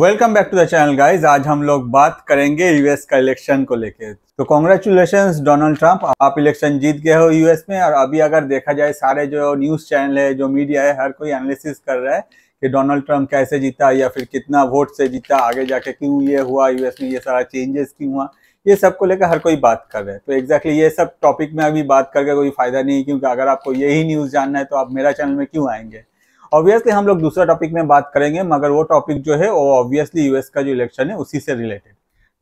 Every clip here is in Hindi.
welcome back to the channel guys आज हम लोग बात करेंगे यूएस का इलेक्शन को लेके तो कॉन्ग्रेचुलेशन डोनाल्ड ट्रंप आप इलेक्शन जीत गए हो यूएस में और अभी अगर देखा जाए सारे जो न्यूज चैनल है जो मीडिया है हर कोई एनालिसिस कर रहा है कि डोनाल्ड ट्रंप कैसे जीता या फिर कितना वोट से जीता आगे जाके क्यों ये हुआ यूएस में ये सारा चेंजेस क्यों हुआ ये सब को लेकर हर कोई बात कर रहा है तो एग्जैक्टली exactly ये सब टॉपिक में अभी बात करके कोई फायदा नहीं क्योंकि अगर आपको यही न्यूज़ जानना है तो आप मेरा चैनल में क्यों आएंगे ऑब्वियसली हम लोग दूसरा टॉपिक में बात करेंगे मगर वो टॉपिक जो है वो ऑब्वियसली यूएस का जो इलेक्शन है उसी से रिलेटेड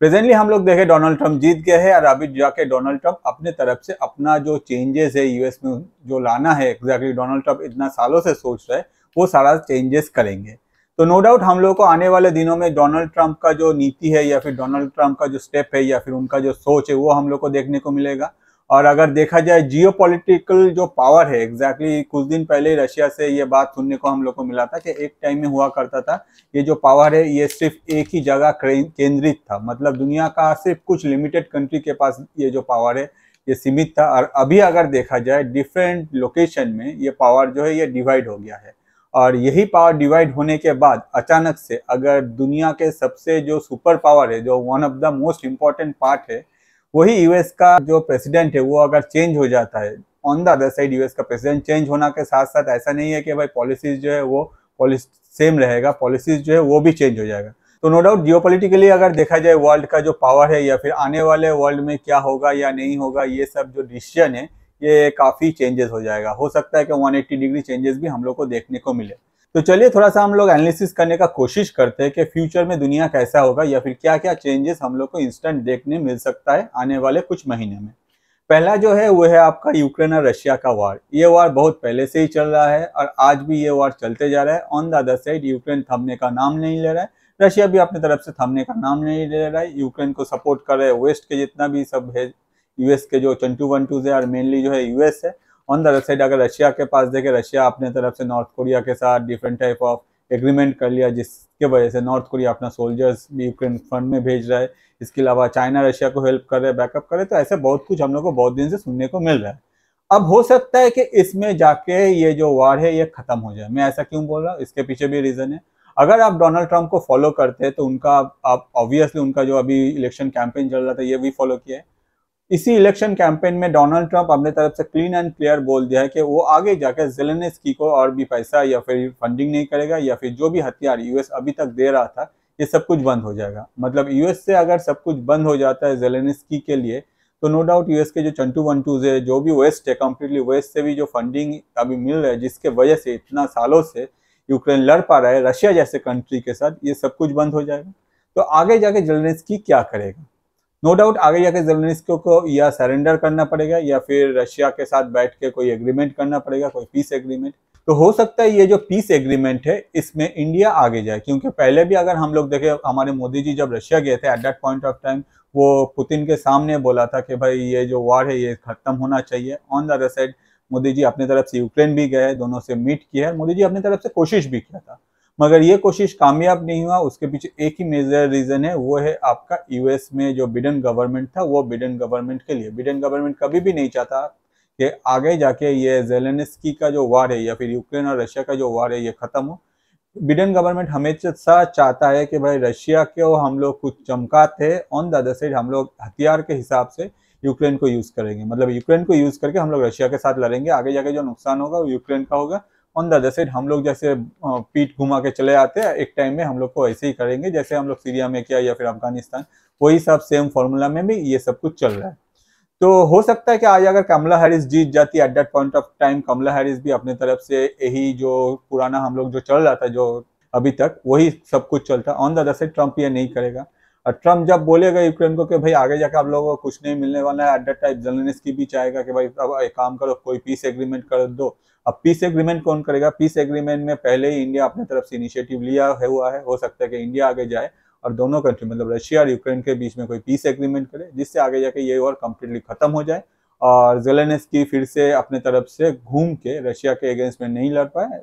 प्रेजेंटली हम लोग देखे डोनाल्ड ट्रंप जीत गए हैं और अभी जाके डोनाल्ड ट्रंप अपने तरफ से अपना जो चेंजेस है यूएस में जो लाना है एग्जैक्टली डोनाल्ड ट्रंप इतना सालों से सोच रहे वो सारा चेंजेस करेंगे तो नो डाउट हम लोग को आने वाले दिनों में डोनाल्ड ट्रंप का जो नीति है या फिर डोनाल्ड ट्रंप का जो स्टेप है या फिर उनका जो सोच है वो हम लोग को देखने को मिलेगा और अगर देखा जाए जियो जो पावर है एग्जैक्टली exactly कुछ दिन पहले रशिया से ये बात सुनने को हम लोग को मिला था कि एक टाइम में हुआ करता था ये जो पावर है ये सिर्फ एक ही जगह केंद्रित था मतलब दुनिया का सिर्फ कुछ लिमिटेड कंट्री के पास ये जो पावर है ये सीमित था और अभी अगर देखा जाए डिफरेंट लोकेशन में ये पावर जो है ये डिवाइड हो गया है और यही पावर डिवाइड होने के बाद अचानक से अगर दुनिया के सबसे जो सुपर पावर है जो one of the most important part है वही यूएस का जो प्रेसिडेंट है वो अगर चेंज हो जाता है on the other side US का प्रेसिडेंट चेंज होना के साथ साथ ऐसा नहीं है कि भाई पॉलिसीज जो है वो पॉलिसी सेम रहेगा पॉलिसीज जो है वो भी चेंज हो जाएगा तो नो डाउट जियो अगर देखा जाए वर्ल्ड का जो पावर है या फिर आने वाले वर्ल्ड में क्या होगा या नहीं होगा ये सब जो डिसीजन है ये काफ़ी चेंजेस हो जाएगा हो सकता है कि 180 डिग्री चेंजेस भी हम लोग को देखने को मिले तो चलिए थोड़ा सा हम लोग एनालिसिस करने का कोशिश करते हैं कि फ्यूचर में दुनिया कैसा होगा या फिर क्या क्या चेंजेस हम लोग को इंस्टेंट देखने मिल सकता है आने वाले कुछ महीने में पहला जो है वो है आपका यूक्रेन और रशिया का वार ये वार बहुत पहले से ही चल रहा है और आज भी ये वार चलते जा रहा है on the other side Ukraine थमने का नाम नहीं ले रहा है रशिया भी अपनी तरफ से थमने का नाम नहीं ले रहा है यूक्रेन को सपोर्ट कर रहे हैं वेस्ट के जितना भी सब है यूएस के जो चंटू टूज है और मेनली जो है यूएस है ऑन द अदर साइड अगर रशिया के पास देखें रशिया अपने तरफ से नॉर्थ कोरिया के साथ डिफरेंट टाइप ऑफ एग्रीमेंट कर लिया जिसके वजह से नॉर्थ कोरिया अपना सोल्जर्स भी यूक्रेन फ्रंट में भेज रहा है इसके अलावा चाइना रशिया को हेल्प कर रहे हैं बैकअप कर रहे तो ऐसे बहुत कुछ हम लोग को बहुत दिन से सुनने को मिल रहा है अब हो सकता है कि इसमें जाके ये जो वार है ये खत्म हो जाए मैं ऐसा क्यों बोल रहा हूँ इसके पीछे भी रीज़न है अगर आप डोनाल्ड ट्रंप को फॉलो करते हैं तो उनका आप ऑब्वियसली उनका जो अभी इलेक्शन कैंपेन चल रहा था ये भी फॉलो किया है इसी इलेक्शन कैंपेन में डोनाल्ड ट्रंप अपने तरफ से क्लीन एंड क्लियर बोल दिया है कि वो आगे जाकर जेलेनेस्की को और भी पैसा या फिर फंडिंग नहीं करेगा या फिर जो भी हथियार यूएस अभी तक दे रहा था ये सब कुछ बंद हो जाएगा मतलब यूएस से अगर सब कुछ बंद हो जाता है जेलेनेस्की के लिए तो नो डाउट यूएस के जो चंटू टूज है जो भी वेस्ट है कम्प्लीटली वेस्ट से भी जो फंडिंग अभी मिल रहा है जिसके वजह से इतना सालों से यूक्रेन लड़ पा रहा है रशिया जैसे कंट्री के साथ ये सब कुछ बंद हो जाएगा तो आगे जाके जेलेनेस्की क्या करेगा नो डाउट आगे जाके जेलेंस्को को या सरेंडर करना पड़ेगा या फिर रशिया के साथ बैठ के कोई एग्रीमेंट करना पड़ेगा कोई पीस एग्रीमेंट तो हो सकता है ये जो पीस एग्रीमेंट है इसमें इंडिया आगे जाए क्योंकि पहले भी अगर हम लोग देखें हमारे मोदी जी जब रशिया गए थे at that point of time वो पुतिन के सामने बोला था कि भाई ये जो वार है ये खत्म होना चाहिए on the other side Modi ji अपनी तरफ से यूक्रेन भी गए दोनों से मीट किया है मोदी जी अपनी तरफ से कोशिश भी किया था मगर ये कोशिश कामयाब नहीं हुआ उसके पीछे एक ही मेजर रीज़न है वो है आपका यूएस में जो बिडन गवर्नमेंट था वो बिडन गवर्नमेंट के लिए बिडन गवर्नमेंट कभी भी नहीं चाहता कि आगे जाके ये जेलेनस्की का जो वार है या फिर यूक्रेन और रशिया का जो वार है ये ख़त्म हो बिडन गवर्नमेंट हमेशा चाहता है कि भाई रशिया को हम लोग कुछ चमकाते ऑन द अदर साइड हम लोग हथियार के हिसाब से यूक्रेन को यूज़ करेंगे मतलब यूक्रेन को यूज़ करके हम लोग रशिया के साथ लड़ेंगे आगे जाके जो नुकसान होगा वो यूक्रेन का होगा ऑन द अदर साइड हम लोग जैसे पीठ घुमा के चले आते हैं एक टाइम में हम लोग को ऐसे ही करेंगे जैसे हम लोग सीरिया में किया या फिर अफगानिस्तान वही सब सेम फॉर्मूला में भी ये सब कुछ चल रहा है तो हो सकता है कि आज अगर कमला हैरिस जीत जाती at that point of time Kamala Harris भी अपने तरफ से यही जो पुराना हम लोग जो चल रहा था जो अभी तक वही सब कुछ चलता on the other side Trump ये नहीं करेगा और ट्रंप जब बोलेगा यूक्रेन को कि भाई आगे जाकर आप लोगों को कुछ नहीं मिलने वाला है एट दैट टाइम जर्नलिस्ट की भी चाहेगा कि भाई अब एक काम करो कोई पीस एग्रीमेंट कर दो अब पीस एग्रीमेंट कौन करेगा पीस एग्रीमेंट में पहले ही इंडिया अपने तरफ से इनिशिएटिव लिया है हुआ है हो सकता है कि इंडिया आगे जाए और दोनों कंट्री मतलब रशिया और यूक्रेन के बीच में कोई पीस एग्रीमेंट करे जिससे आगे जाके ये और कम्प्लीटली खत्म हो जाए और की फिर से अपने तरफ से घूम के रशिया के अगेंस्ट में नहीं लड़ पाए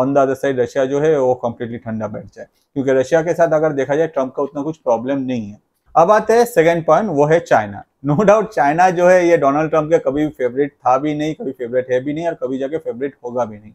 on the other side Russia जो है वो कम्प्लीटली ठंडा बैठ जाए क्योंकि रशिया के साथ अगर देखा जाए ट्रंप का उतना कुछ प्रॉब्लम नहीं है अब आते हैं सेकेंड पॉइंट वो है चाइना नो डाउट चाइना जो है ये डोनाल्ड ट्रंप का कभी फेवरेट था भी नहीं कभी फेवरेट है भी नहीं और कभी जाके फेवरेट होगा भी नहीं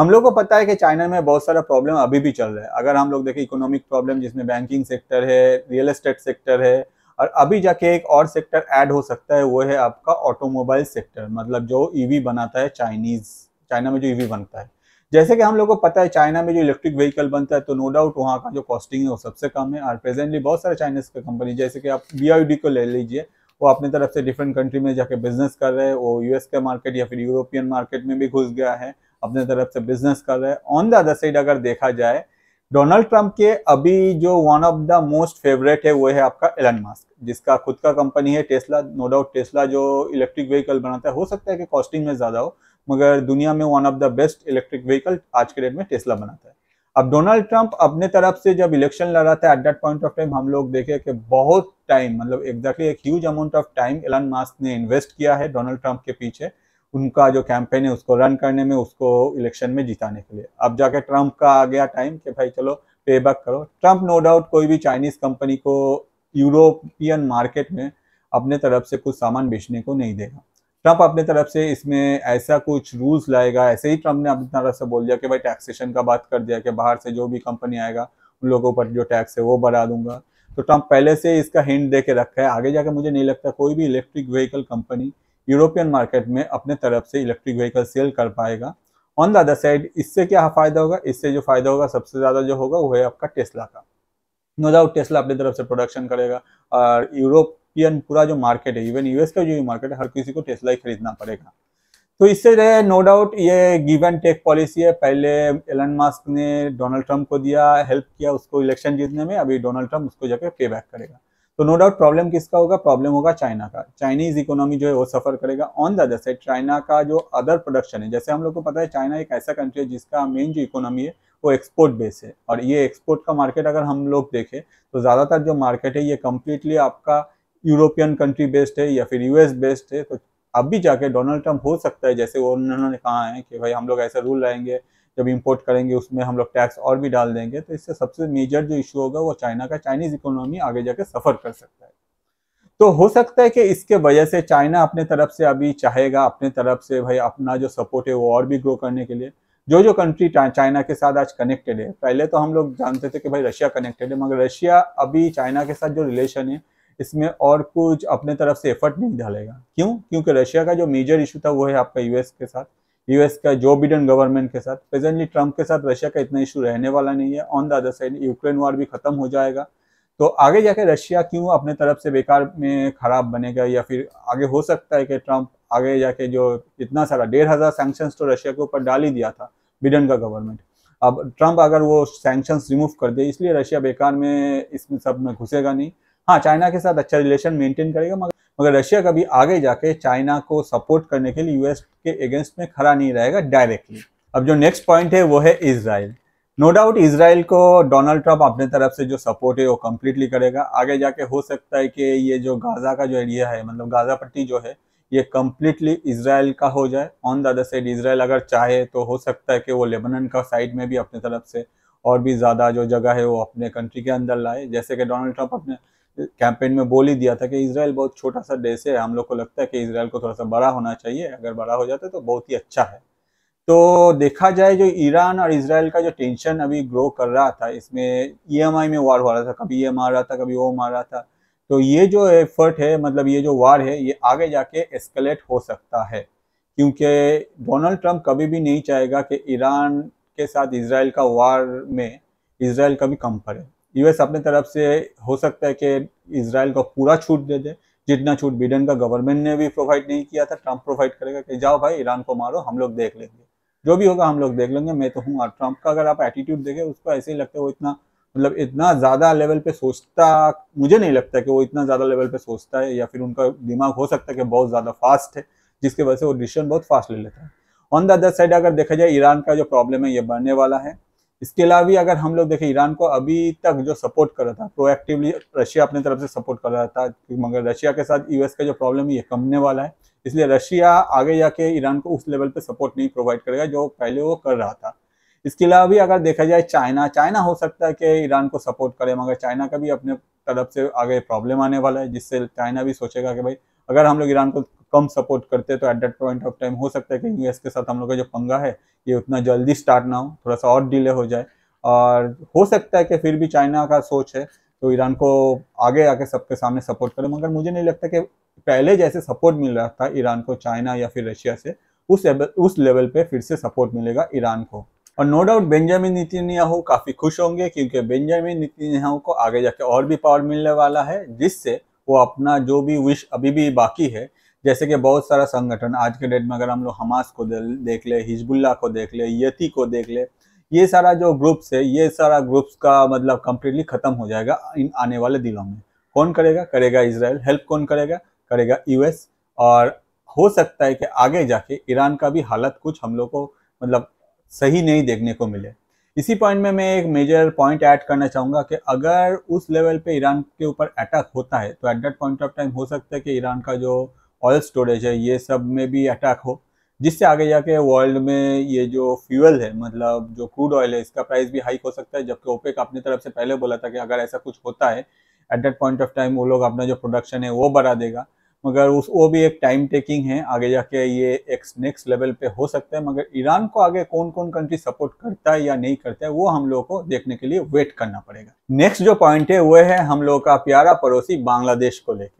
हम लोग को पता है कि चाइना में बहुत सारा प्रॉब्लम अभी भी चल रहा है अगर हम लोग देखें इकोनॉमिक प्रॉब्लम जिसमें बैंकिंग सेक्टर है रियल एस्टेट सेक्टर है और अभी जाके एक और सेक्टर ऐड हो सकता है वो है आपका ऑटोमोबाइल सेक्टर मतलब जो ईवी e बनाता है चाइनीज चाइना में जो ईवी e बनता है जैसे कि हम लोग को पता है चाइना में जो इलेक्ट्रिक व्हीकल बनता है तो नो डाउट वहाँ का जो कॉस्टिंग है वो सबसे कम है और प्रेजेंटली बहुत सारे चाइनीज कंपनी जैसे कि आप बी को ले लीजिए वो अपनी तरफ से डिफरेंट कंट्री में जाके बिजनेस कर रहे हैं वो यूएस के मार्केट या फिर यूरोपियन मार्केट में भी घुस गया है अपने तरफ से बिजनेस कर रहे हैं ऑन द अदर साइड अगर देखा जाए डोनाल्ड ट्रंप के अभी जो one of the most favourite है वो है आपका एलन मास्क जिसका खुद का कंपनी है टेस्ला नो डाउट टेस्ला जो इलेक्ट्रिक व्हीकल बनाता है हो सकता है कि कॉस्टिंग में ज़्यादा हो मगर दुनिया में one of the best electric vehicle आज के डेट में टेस्ला बनाता है अब डोनाल्ड ट्रंप अपने तरफ से जब इलेक्शन लड़ा था at that point of time हम लोग देखे कि बहुत टाइम मतलब एग्जैक्टली एक huge amount of time Elon Musk ने इन्वेस्ट किया है डोनाल्ड ट्रंप के पीछे उनका जो कैंपेन है उसको रन करने में उसको इलेक्शन में जिताने के लिए अब जाके ट्रंप का आ गया टाइम कि भाई चलो पे बैक करो ट्रंप नो डाउट कोई भी चाइनीज कंपनी को यूरोपियन मार्केट में अपने तरफ से कुछ सामान बेचने को नहीं देगा ट्रंप अपने तरफ से इसमें ऐसा कुछ रूल्स लाएगा ऐसे ही ट्रंप ने अपनी तरफ से बोल दिया कि भाई टैक्सेशन का बात कर दिया कि बाहर से जो भी कंपनी आएगा उन लोगों पर जो टैक्स है वो बढ़ा दूंगा तो ट्रंप पहले से इसका हिंट दे के रखा है आगे जाकर मुझे नहीं लगता कोई भी electric vehicle company European market में अपने तरफ से इलेक्ट्रिक व्हीकल सेल कर पाएगा ऑन द अदर साइड इससे क्या फ़ायदा होगा इससे जो फ़ायदा होगा सबसे ज़्यादा जो होगा वो है आपका टेस्ला का नो डाउट टेस्ला अपनी तरफ से प्रोडक्शन करेगा और यूरोपियन पूरा जो मार्केट है इवन यूएस का जो मार्केट है हर किसी को टेस्ला ही खरीदना पड़ेगा तो इससे जो है नो डाउट ये गिव एंड टेक पॉलिसी है पहले एलन मास्क ने डोनाल्ड ट्रंप को दिया हेल्प किया उसको इलेक्शन जीतने में अभी डोनाल्ड ट्रंप उसको जाके पे बैक करेगा तो नो डाउट प्रॉब्लम किसका होगा प्रॉब्लम होगा चाइना का चाइनीज इकोनॉमी जो है वो सफर करेगा on the other side China का जो अदर प्रोडक्शन है जैसे हम लोग को पता है चाइना एक ऐसा कंट्री है जिसका मेन जो इकोनॉमी है वो एक्सपोर्ट बेस है और ये एक्सपोर्ट का मार्केट अगर हम लोग देखें तो ज़्यादातर जो मार्केट है ये कम्प्लीटली आपका यूरोपियन कंट्री बेस्ड है या फिर यूएस बेस्ड है तो अब भी जाके डोनाल्ड ट्रंप हो सकता है जैसे वो उन्होंने कहा है कि भाई हम लोग ऐसा रूल लाएंगे जब इंपोर्ट करेंगे उसमें हम लोग टैक्स और भी डाल देंगे तो इससे सबसे मेजर जो इशू होगा वो चाइना का चाइनीज इकोनॉमी आगे जाके सफर कर सकता है तो हो सकता है कि इसके वजह से चाइना अपने तरफ से अभी चाहेगा अपने तरफ से भाई अपना जो सपोर्ट है वो और भी ग्रो करने के लिए जो जो कंट्री चाइना के साथ आज कनेक्टेड है पहले तो हम लोग जानते थे कि भाई रशिया कनेक्टेड है मगर रशिया अभी चाइना के साथ जो रिलेशन है इसमें और कुछ अपने तरफ से एफर्ट नहीं डालेगा क्यों क्योंकि रशिया का जो मेजर इशू था वो है आपका यूएस के साथ यूएस का जो बिडन गवर्नमेंट के साथ प्रेजेंटली ट्रंप के साथ रशिया का इतना इशू रहने वाला नहीं है on the other side Ukraine war भी खत्म हो जाएगा तो आगे जाके रशिया क्यों अपने तरफ से बेकार में खराब बनेगा या फिर आगे हो सकता है कि ट्रंप आगे जाके जो इतना सारा डेढ़ हज़ार सैंक्शंस तो रशिया के ऊपर डाल ही दिया था बिडन का गवर्नमेंट अब ट्रंप अगर वो सैंक्शंस रिमूव कर दे इसलिए रशिया बेकार में इसमें सब में घुसेगा नहीं हाँ चाइना के साथ अच्छा रिलेशन मेंटेन करेगा मगर मगर रशिया कभी आगे जाके चाइना को सपोर्ट करने के लिए यूएस के अगेंस्ट में खड़ा नहीं रहेगा डायरेक्टली अब जो नेक्स्ट पॉइंट है वो है इसराइल नो डाउट इसराइल को डोनाल्ड ट्रंप अपने तरफ से जो सपोर्ट है वो कम्प्लीटली करेगा आगे जाके हो सकता है कि ये जो गाज़ा का जो एरिया है मतलब गाज़ा पट्टी जो है ये कम्प्लीटली इसराइल का हो जाए on the other side Israel अगर चाहे तो हो सकता है कि वो लेबनन का साइड में भी अपने तरफ से और भी ज़्यादा जो जगह है वो अपने कंट्री के अंदर लाए जैसे कि डोनाल्ड ट्रंप अपने कैंपेन में बोल ही दिया था कि इसराइल बहुत छोटा सा देश है हम लोग को लगता है कि इसराइल को थोड़ा सा बड़ा होना चाहिए अगर बड़ा हो जाता तो बहुत ही अच्छा है तो देखा जाए जो ईरान और इसराइल का जो टेंशन अभी ग्रो कर रहा था इसमें ई e में वार हो रहा था कभी ये मार रहा था कभी वो मार रहा था तो ये जो एफर्ट है मतलब ये जो वार है ये आगे जाके एस्केलेट हो सकता है क्योंकि डोनाल्ड ट्रंप कभी भी नहीं चाहेगा कि ईरान के साथ इसराइल का वार में इसराइल कभी कम पड़े यूएस अपने तरफ से हो सकता है कि इसराइल को पूरा छूट दे दे जितना छूट बिडन का गवर्नमेंट ने भी प्रोवाइड नहीं किया था ट्रंप प्रोवाइड करेगा कि जाओ भाई ईरान को मारो हम लोग देख लेंगे जो भी होगा हम लोग देख लेंगे मैं तो हूँ और ट्रंप का अगर आप एटीट्यूड देखें उसको ऐसे ही लगता है वो इतना मतलब इतना ज़्यादा लेवल पे सोचता मुझे नहीं लगता कि वो इतना ज़्यादा लेवल पे सोचता है या फिर उनका दिमाग हो सकता है कि बहुत ज़्यादा फास्ट है जिसकी वजह से वो डिसीजन बहुत फास्ट ले लेता है ऑन द अदर साइड अगर देखा जाए ईरान का जो प्रॉब्लम है ये बढ़ने वाला है इसके अलावा भी अगर हम लोग देखें ईरान को अभी तक जो सपोर्ट कर रहा था प्रोएक्टिवली रशिया अपनी तरफ से सपोर्ट कर रहा था मगर रशिया के साथ यूएस का जो प्रॉब्लम है ये कमने वाला है इसलिए रशिया आगे जाके ईरान को उस लेवल पे सपोर्ट नहीं प्रोवाइड करेगा जो पहले वो कर रहा था इसके अलावा भी अगर देखा जाए चाइना चाइना हो सकता है कि ईरान को सपोर्ट करे मगर चाइना का भी अपने तरफ से आगे प्रॉब्लम आने वाला है जिससे चाइना भी सोचेगा कि भाई अगर हम लोग ईरान को कम सपोर्ट करते तो at that point of time हो सकता है कि यूएस के साथ हम लोग का जो पंगा है ये उतना जल्दी स्टार्ट ना हो थोड़ा सा और डिले हो जाए और हो सकता है कि फिर भी चाइना का सोच है तो ईरान को आगे आके सबके सामने सपोर्ट करें मगर मुझे नहीं लगता कि पहले जैसे सपोर्ट मिल रहा था ईरान को चाइना या फिर रशिया से उस उस लेवल पे फिर से सपोर्ट मिलेगा ईरान को और नो डाउट बेंजामिन नितिन्याहू काफ़ी खुश होंगे क्योंकि बेंजामिन नितिन्याहू को आगे जाके और भी पावर मिलने वाला है जिससे वो अपना जो भी विश अभी भी बाकी है जैसे कि बहुत सारा संगठन आज के डेट में अगर हम लोग हमास को देख ले हिजबुल्ला को देख ले यति को देख ले ये सारा जो ग्रुप्स है ये सारा ग्रुप्स का मतलब कम्प्लीटली ख़त्म हो जाएगा इन आने वाले दिनों में कौन करेगा करेगा इसराइल हेल्प कौन करेगा करेगा यूएस और हो सकता है कि आगे जाके ईरान का भी हालत कुछ हम लोग को मतलब सही नहीं देखने को मिले इसी पॉइंट में मैं एक मेजर पॉइंट ऐड करना चाहूँगा कि अगर उस लेवल पे ईरान के ऊपर अटैक होता है तो at that point of time हो सकता है कि ईरान का जो ऑयल स्टोरेज है ये सब में भी अटैक हो जिससे आगे जाके वर्ल्ड में ये जो फ्यूल है मतलब जो क्रूड ऑयल है इसका प्राइस भी हाइक हो सकता है जबकि ओपेक अपनी तरफ से पहले बोला था कि अगर ऐसा कुछ होता है at that point of time वो लोग अपना जो प्रोडक्शन है वो बढ़ा देगा मगर उस वो भी एक टाइम टेकिंग है आगे जाके ये एक नेक्स्ट लेवल पे हो सकता है मगर ईरान को आगे कौन कौन कंट्री सपोर्ट करता है या नहीं करता है वो हम लोग को देखने के लिए वेट करना पड़ेगा नेक्स्ट जो पॉइंट है वह है हम लोग का प्यारा पड़ोसी बांग्लादेश को लेके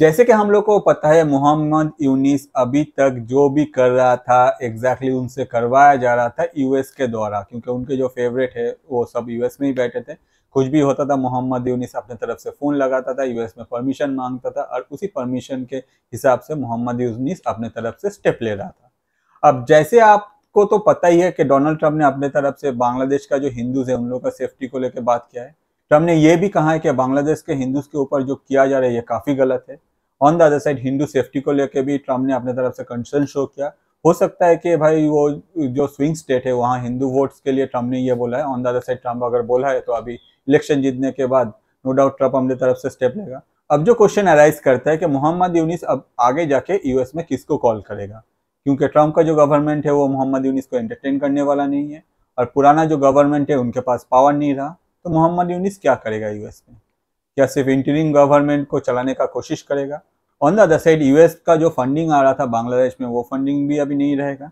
जैसे कि हम लोग को पता है मोहम्मद यूनिस अभी तक जो भी कर रहा था एग्जैक्टली exactly उनसे करवाया जा रहा था यूएस के द्वारा क्योंकि उनके जो फेवरेट है वो सब यूएस में ही बैठे थे कुछ भी होता था मोहम्मद यूनिस अपने तरफ से फ़ोन लगाता था यूएस में परमिशन मांगता था और उसी परमिशन के हिसाब से मोहम्मद यूनिस अपने तरफ से स्टेप ले रहा था अब जैसे आपको तो पता ही है कि डोनाल्ड ट्रंप ने अपने तरफ से बांग्लादेश का जो हिंदूज है उन लोगों का सेफ्टी को लेकर बात किया है ट्रंप ने यह भी कहा है कि बांग्लादेश के हिंदूज के ऊपर जो किया जा रहा है ये काफ़ी गलत है on the other side Hindu safety को लेकर भी ट्रंप ने अपने तरफ से कंसर्न शो किया हो सकता है कि भाई वो जो स्विंग स्टेट है वहाँ हिंदू वोट्स के लिए ट्रंप ने ये बोला है on the other side Trump अगर बोला है तो अभी इलेक्शन जीतने के बाद नो डाउट ट्रम्प अपनी तरफ से स्टेप लेगा अब जो क्वेश्चन अराइज करता है कि मोहम्मद यूनिस अब आगे जाके यूएस में किसको कॉल करेगा क्योंकि ट्रंप का जो गवर्नमेंट है वो मोहम्मद यूनिस को एंटरटेन करने वाला नहीं है और पुराना जो गवर्नमेंट है उनके पास पावर नहीं रहा तो मोहम्मद यूनिस क्या करेगा यूएस में क्या सिर्फ इंटरिंग गवर्नमेंट को चलाने का कोशिश करेगा on the other side US का जो फंडिंग आ रहा था बांग्लादेश में वो फंडिंग भी अभी नहीं रहेगा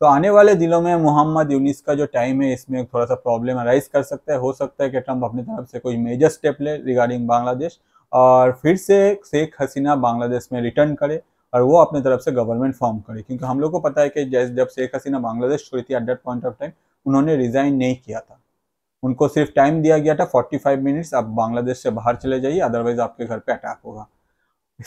तो आने वाले दिनों में मोहम्मद यूनिस का जो टाइम है इसमें थोड़ा सा प्रॉब्लम अराइज कर सकता है हो सकता है कि ट्रंप अपनी तरफ से कोई मेजर स्टेप ले रिगार्डिंग बांग्लादेश और फिर से शेख हसीना बांग्लादेश में रिटर्न करे और वो अपने तरफ से गवर्नमेंट फॉर्म करे क्योंकि हम लोग को पता है कि जैसे जब शेख हसीना बांग्लादेश छोड़ी थी at that point of time उन्होंने रिजाइन नहीं किया था उनको सिर्फ टाइम दिया गया था 45 मिनट्स आप बांग्लादेश से बाहर चले जाइए अदरवाइज आपके घर पे अटैक होगा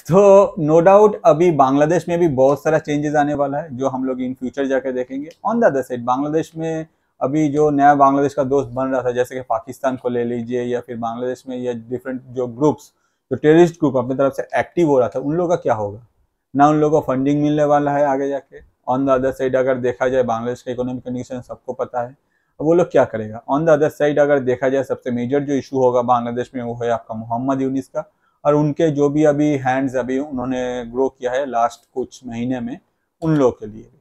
तो नो डाउट अभी बांग्लादेश में भी बहुत सारा चेंजेस आने वाला है जो हम लोग इन फ्यूचर जाकर देखेंगे on the other side Bangladesh में अभी जो नया बांग्लादेश का दोस्त बन रहा था जैसे कि पाकिस्तान को ले लीजिए या फिर बांग्लादेश में या डिफरेंट जो ग्रुप्स जो टेररिस्ट ग्रुप अपनी तरफ से एक्टिव हो रहा था उन लोगों का क्या होगा ना उन लोगों को फंडिंग मिलने वाला है आगे जाके ऑन द अदर साइड अगर देखा जाए बांग्लादेश का इकोनॉमिक कंडीशन सबको पता है अब वो लोग क्या करेगा ऑन द अदर साइड अगर देखा जाए सबसे मेजर जो इशू होगा बांग्लादेश में वो है आपका मोहम्मद यूनिस का और उनके जो भी अभी हैंड्स अभी उन्होंने ग्रो किया है लास्ट कुछ महीने में उन लोगों के लिए भी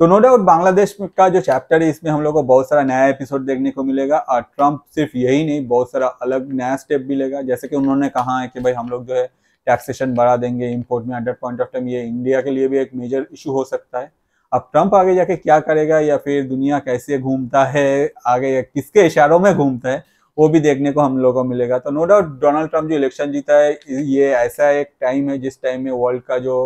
तो नो डाउट बांग्लादेश का जो चैप्टर है इसमें हम लोग को बहुत सारा नया एपिसोड देखने को मिलेगा और ट्रंप सिर्फ यही नहीं बहुत सारा अलग नया स्टेप भी लेगा जैसे कि उन्होंने कहा है कि भाई हम लोग जो है टैक्सेशन बढ़ा देंगे इम्पोर्ट में हंड्रेड पॉइंट ऑफ टाइम ये इंडिया के लिए भी एक मेजर इशू हो सकता है अब ट्रंप आगे जाके क्या करेगा या फिर दुनिया कैसे घूमता है आगे किसके इशारों में घूमता है वो भी देखने को हम लोगों को मिलेगा तो नो डाउट डोनाल्ड ट्रंप जो इलेक्शन जीता है ये ऐसा एक टाइम है जिस टाइम में वर्ल्ड का जो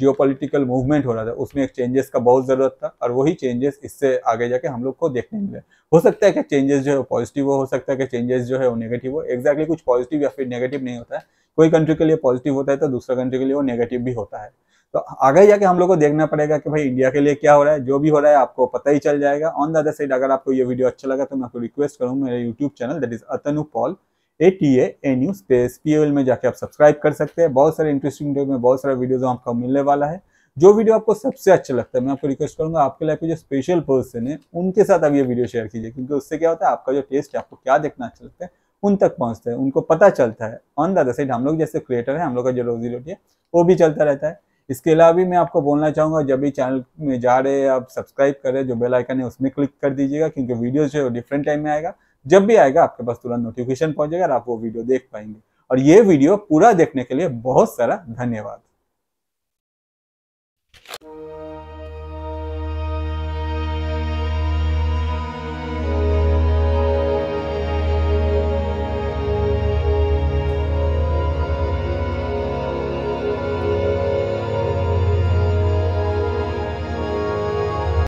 जियो मूवमेंट हो रहा था उसमें एक चेंजेस का बहुत ज़रूरत था और वही चेंजेस इससे आगे जाके हम लोग को देखने मिले हो सकता है कि चेंजेस जो है पॉजिटिव हो हो सकता है कि चेंजेस जो है वो नेगेटिव हो एक्जैक्टली कुछ पॉजिटिव या फिर नेगेटिव नहीं होता है कोई कंट्री के लिए पॉजिटिव होता है तो दूसरा कंट्री के लिए वो नेगेटिव भी होता है तो आगे जाके हम लोग को देखना पड़ेगा कि भाई इंडिया के लिए क्या हो रहा है जो भी हो रहा है आपको पता ही चल जाएगा ऑन द अदर साइड अगर आपको ये वीडियो अच्छा लगा तो मैं आपको रिक्वेस्ट करूँ मेरा YouTube channel that is Atanu Paul A T A N U space P L में जाके आप सब्सक्राइब कर सकते हैं बहुत सारे इंटरेस्टिंग में बहुत सारा वीडियो आपको मिलने वाला है जो वीडियो आपको सबसे अच्छा लगता है मैं आपको रिक्वेस्ट करूंगा आपके लाइफ के जो स्पेशल पर्सन है उनके साथ आप ये वीडियो शेयर कीजिए क्योंकि उससे क्या होता है आपका जो टेस्ट है आपको क्या देखना अच्छा लगता है उन तक पहुंचता है उनको पता चलता है ऑन द अदर साइड हम लोग जैसे क्रिएटर है हम लोग का जो रोजी रोटी है वो भी चलता रहता है इसके अलावा भी मैं आपको बोलना चाहूँगा जब भी चैनल में जा रहे हैं आप सब्सक्राइब करें जो बेल आइकन है उसमें क्लिक कर दीजिएगा क्योंकि वीडियो जो है डिफरेंट टाइम में आएगा जब भी आएगा आपके पास तुरंत नोटिफिकेशन पहुंचेगा और आप वो वीडियो देख पाएंगे और ये वीडियो पूरा देखने के लिए बहुत सारा धन्यवाद